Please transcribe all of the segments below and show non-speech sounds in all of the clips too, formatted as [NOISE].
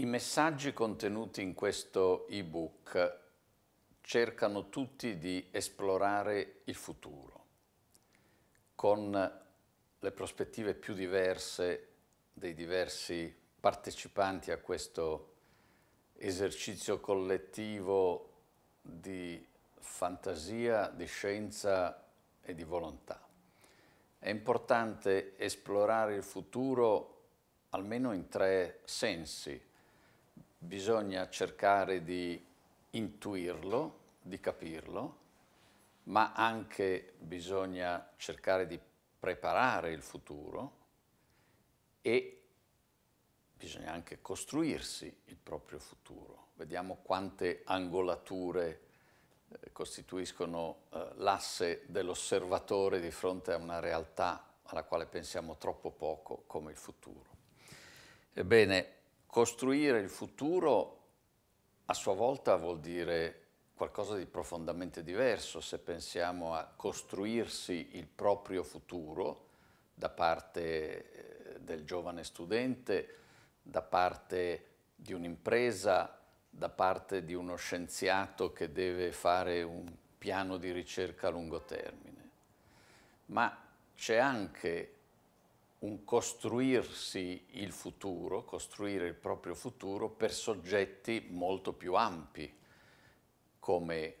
I messaggi contenuti in questo ebook cercano tutti di esplorare il futuro con le prospettive più diverse dei diversi partecipanti a questo esercizio collettivo di fantasia, di scienza e di volontà. È importante esplorare il futuro almeno in tre sensi bisogna cercare di intuirlo, di capirlo, ma anche bisogna cercare di preparare il futuro e bisogna anche costruirsi il proprio futuro. Vediamo quante angolature eh, costituiscono eh, l'asse dell'osservatore di fronte a una realtà alla quale pensiamo troppo poco come il futuro. Ebbene, costruire il futuro a sua volta vuol dire qualcosa di profondamente diverso se pensiamo a costruirsi il proprio futuro da parte eh, del giovane studente, da parte di un'impresa, da parte di uno scienziato che deve fare un piano di ricerca a lungo termine. Ma c'è anche un costruirsi il futuro, costruire il proprio futuro per soggetti molto più ampi, come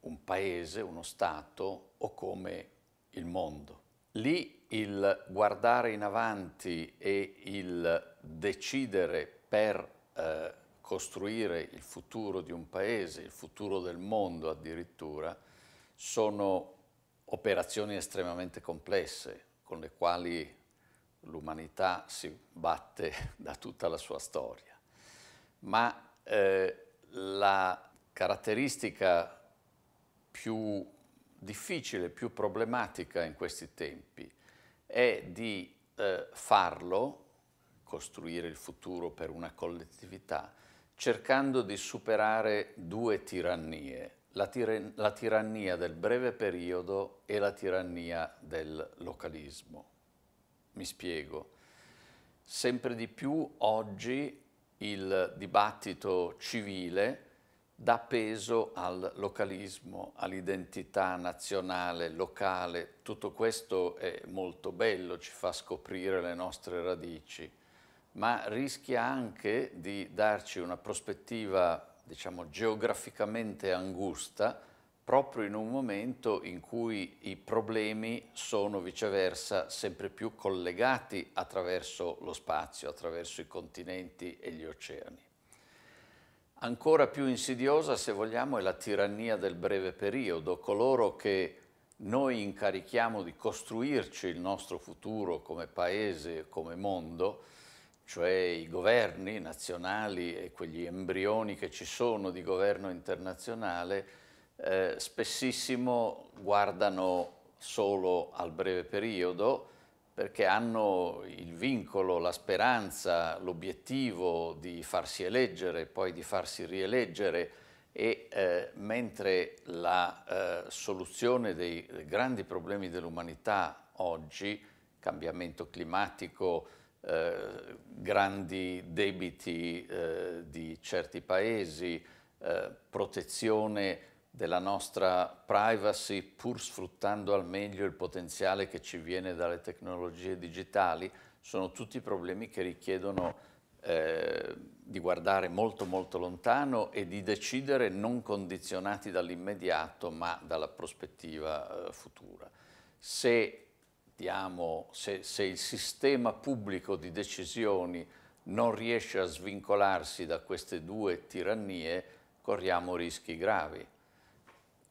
un paese, uno Stato o come il mondo. Lì il guardare in avanti e il decidere per eh, costruire il futuro di un paese, il futuro del mondo addirittura, sono operazioni estremamente complesse con le quali l'umanità si batte [LAUGHS] da tutta la sua storia, ma eh, la caratteristica più difficile, più problematica in questi tempi è di eh, farlo, costruire il futuro per una collettività, cercando di superare due tirannie, la, tir la tirannia del breve periodo e la tirannia del localismo. Mi spiego. Sempre di più oggi il dibattito civile dà peso al localismo, all'identità nazionale, locale. Tutto questo è molto bello, ci fa scoprire le nostre radici, ma rischia anche di darci una prospettiva, diciamo, geograficamente angusta proprio in un momento in cui i problemi sono viceversa sempre più collegati attraverso lo spazio, attraverso i continenti e gli oceani. Ancora più insidiosa, se vogliamo, è la tirannia del breve periodo, coloro che noi incarichiamo di costruirci il nostro futuro come paese, come mondo, cioè i governi nazionali e quegli embrioni che ci sono di governo internazionale, eh, spessissimo guardano solo al breve periodo perché hanno il vincolo, la speranza, l'obiettivo di farsi eleggere, poi di farsi rieleggere e eh, mentre la eh, soluzione dei, grandi problemi dell'umanità oggi, cambiamento climatico, eh, grandi debiti eh, di certi paesi, eh, protezione della nostra privacy pur sfruttando al meglio il potenziale che ci viene dalle tecnologie digitali, sono tutti problemi che richiedono eh, di guardare molto molto lontano e di decidere non condizionati dall'immediato ma dalla prospettiva eh, futura. Se, diamo, se, se il sistema pubblico di decisioni non riesce a svincolarsi da queste due tirannie, corriamo rischi gravi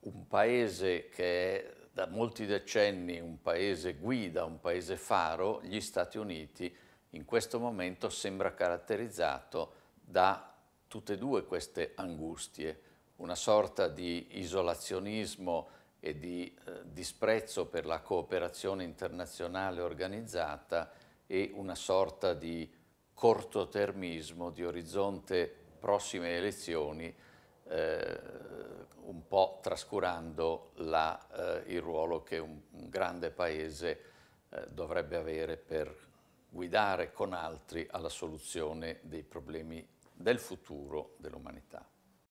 un paese che è da molti decenni un paese guida, un paese faro, gli Stati Uniti in questo momento sembra caratterizzato da tutte e due queste angustie, una sorta di isolazionismo e di eh, disprezzo per la cooperazione internazionale organizzata e una sorta di cortotermismo, di orizzonte prossime elezioni eh, un po' trascurando la, eh, il ruolo che un, un grande paese eh, dovrebbe avere per guidare con altri alla soluzione dei problemi del futuro dell'umanità.